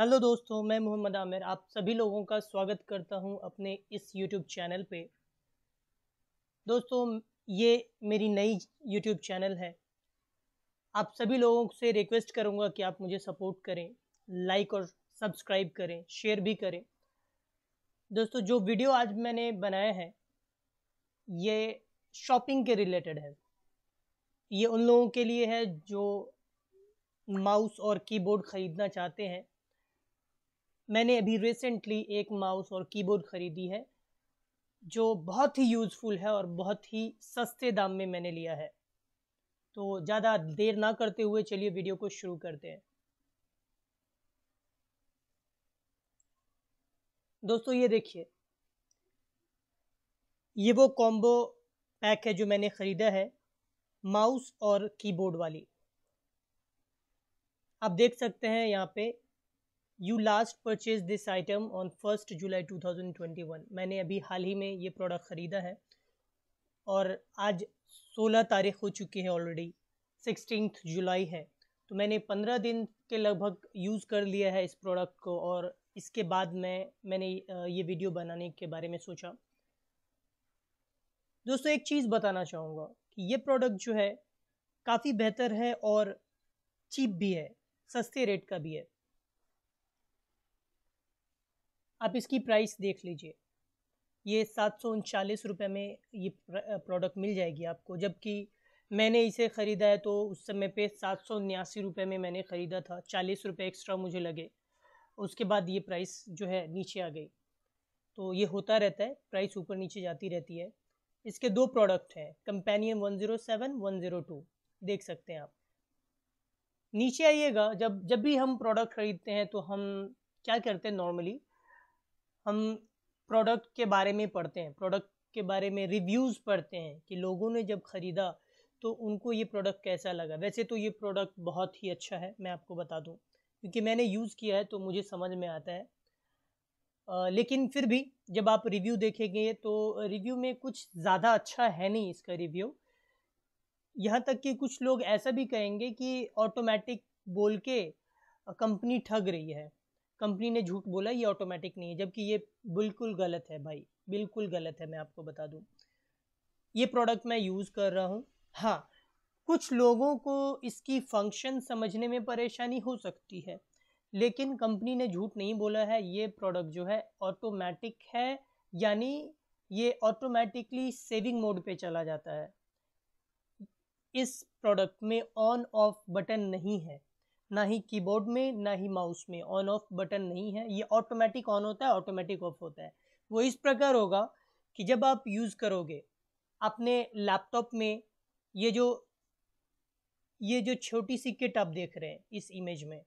hello दोस्तों मैं मोहम्मद आमिर आप सभी लोगों का स्वागत करता हूं अपने इस यूट्यूब चैनल पे दोस्तों ये मेरी नई यूट्यूब चैनल है आप सभी लोगों से रिक्वेस्ट करूंगा कि आप मुझे सपोर्ट करें लाइक और सब्सक्राइब करें शेयर भी करें दोस्तों जो वीडियो आज मैंने बनाया है ये शॉपिंग के रिलेटेड है ये उन लोगों के लिए है जो माउस और कीबोर्ड ख़रीदना चाहते हैं मैंने अभी रिसेंटली एक माउस और कीबोर्ड ख़रीदी है जो बहुत ही यूज़फुल है और बहुत ही सस्ते दाम में मैंने लिया है तो ज़्यादा देर ना करते हुए चलिए वीडियो को शुरू करते हैं दोस्तों ये देखिए ये वो कॉम्बो पैक है जो मैंने ख़रीदा है माउस और कीबोर्ड वाली आप देख सकते हैं यहाँ पे you last purchase this item on first July 2021 मैंने अभी हाल ही में ये प्रोडक्ट ख़रीदा है और आज 16 तारीख हो चुकी है ऑलरेडी सिक्सटीन जुलाई है तो मैंने 15 दिन के लगभग यूज़ कर लिया है इस प्रोडक्ट को और इसके बाद मैं मैंने ये वीडियो बनाने के बारे में सोचा दोस्तों एक चीज़ बताना चाहूँगा कि ये प्रोडक्ट जो है काफ़ी बेहतर है और चीप भी है सस्ते रेट का भी है आप इसकी प्राइस देख लीजिए ये सात सौ उनचालीस रुपये में ये प्रोडक्ट मिल जाएगी आपको जबकि मैंने इसे ख़रीदा है तो उस समय पे सात सौ उन्यासी रुपये में मैंने ख़रीदा था चालीस रुपये एक्स्ट्रा मुझे लगे उसके बाद ये प्राइस जो है नीचे आ गई तो ये होता रहता है प्राइस ऊपर नीचे जाती रहती है इसके दो प्रोडक्ट हैं कंपेनियम one zero seven one zero two देख सकते हैं आप नीचे आइएगा जब जब भी हम प्रोडक्ट ख़रीदते हैं तो हम क्या करते हैं नॉर्मली हम प्रोडक्ट के बारे में पढ़ते हैं प्रोडक्ट के बारे में रिव्यूज़ पढ़ते हैं कि लोगों ने जब ख़रीदा तो उनको ये प्रोडक्ट कैसा लगा वैसे तो ये प्रोडक्ट बहुत ही अच्छा है मैं आपको बता दूँ क्योंकि मैंने यूज़ किया है तो मुझे समझ में आता है आ, लेकिन फिर भी जब आप रिव्यू देखेंगे तो रिव्यू में कुछ ज़्यादा अच्छा है नहीं इसका रिव्यू यहाँ तक कि कुछ लोग ऐसा भी कहेंगे कि ऑटोमेटिक बोल के कंपनी ठग रही है कंपनी ने झूठ बोला ये ऑटोमेटिक नहीं है जबकि ये बिल्कुल गलत है भाई बिल्कुल गलत है मैं आपको बता दूँ ये प्रोडक्ट मैं यूज़ कर रहा हूँ हाँ कुछ लोगों को इसकी फंक्शन समझने में परेशानी हो सकती है लेकिन कंपनी ने झूठ नहीं बोला है ये प्रोडक्ट जो है ऑटोमेटिक है यानी ये ऑटोमेटिकली सेविंग मोड पे चला जाता है इस प्रोडक्ट में ऑन ऑफ बटन नहीं है ना ही कीबोर्ड में ना ही माउस में ऑन ऑफ बटन नहीं है ये ऑटोमेटिक ऑन होता है ऑटोमेटिक ऑफ होता है वो इस प्रकार होगा कि जब आप यूज़ करोगे अपने लैपटॉप में ये जो ये जो छोटी सी किट आप देख रहे हैं इस इमेज में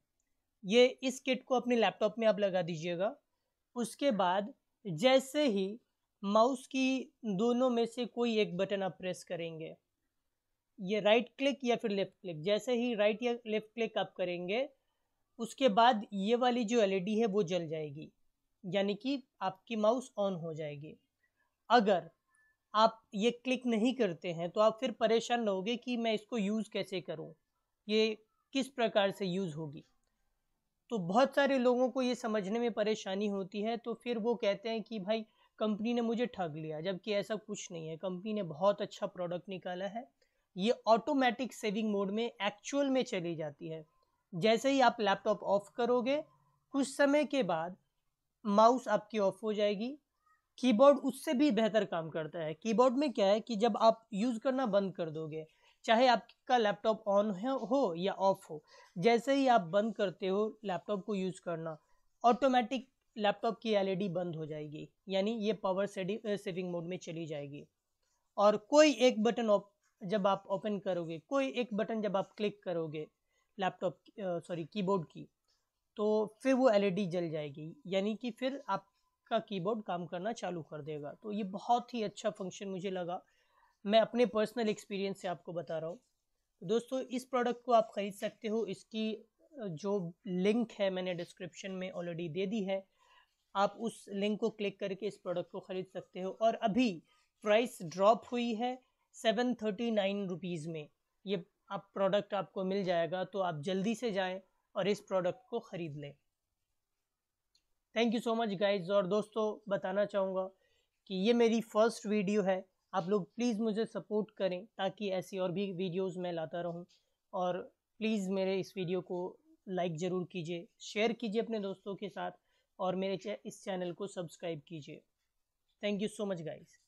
ये इस किट को अपने लैपटॉप में आप लगा दीजिएगा उसके बाद जैसे ही माउस की दोनों में से कोई एक बटन आप प्रेस करेंगे ये राइट क्लिक या फिर लेफ़्ट क्लिक जैसे ही राइट या लेफ़्ट क्लिक आप करेंगे उसके बाद ये वाली जो एलईडी e है वो जल जाएगी यानी कि आपकी माउस ऑन हो जाएगी अगर आप ये क्लिक नहीं करते हैं तो आप फिर परेशान रहोगे कि मैं इसको यूज़ कैसे करूँ ये किस प्रकार से यूज़ होगी तो बहुत सारे लोगों को ये समझने में परेशानी होती है तो फिर वो कहते हैं कि भाई कंपनी ने मुझे ठग लिया जबकि ऐसा कुछ नहीं है कंपनी ने बहुत अच्छा प्रोडक्ट निकाला है ये ऑटोमेटिक सेविंग मोड में एक्चुअल में चली जाती है जैसे ही आप लैपटॉप ऑफ करोगे कुछ समय के बाद माउस आपकी ऑफ हो जाएगी कीबोर्ड उससे भी बेहतर काम करता है कीबोर्ड में क्या है कि जब आप यूज़ करना बंद कर दोगे चाहे आपका लैपटॉप ऑन हो या ऑफ हो जैसे ही आप बंद करते हो लैपटॉप को यूज़ करना ऑटोमेटिक लैपटॉप की एलईडी e बंद हो जाएगी यानी ये पावर सेविंग मोड में चली जाएगी और कोई एक बटन ऑफ जब आप ओपन करोगे कोई एक बटन जब आप क्लिक करोगे लैपटॉप सॉरी कीबोर्ड की तो फिर वो एलईडी e जल जाएगी यानी कि फिर आपका कीबोर्ड काम करना चालू कर देगा तो ये बहुत ही अच्छा फंक्शन मुझे लगा मैं अपने पर्सनल एक्सपीरियंस से आपको बता रहा हूँ तो दोस्तों इस प्रोडक्ट को आप ख़रीद सकते हो इसकी जो लिंक है मैंने डिस्क्रिप्शन में ऑलरेडी दे दी है आप उस लिंक को क्लिक करके इस प्रोडक्ट को ख़रीद सकते हो और अभी प्राइस ड्रॉप हुई है सेवन थर्टी नाइन रुपीज़ में ये आप प्रोडक्ट आपको मिल जाएगा तो आप जल्दी से जाएं और इस प्रोडक्ट को ख़रीद लें thank you so much guys और दोस्तों बताना चाहूँगा कि ये मेरी फ़र्स्ट वीडियो है आप लोग प्लीज़ मुझे सपोर्ट करें ताकि ऐसी और भी वीडियोस मैं लाता रहूं और प्लीज़ मेरे इस वीडियो को लाइक ज़रूर कीजिए शेयर कीजिए अपने दोस्तों के साथ और मेरे इस चैनल को सब्सक्राइब कीजिए thank you so much guys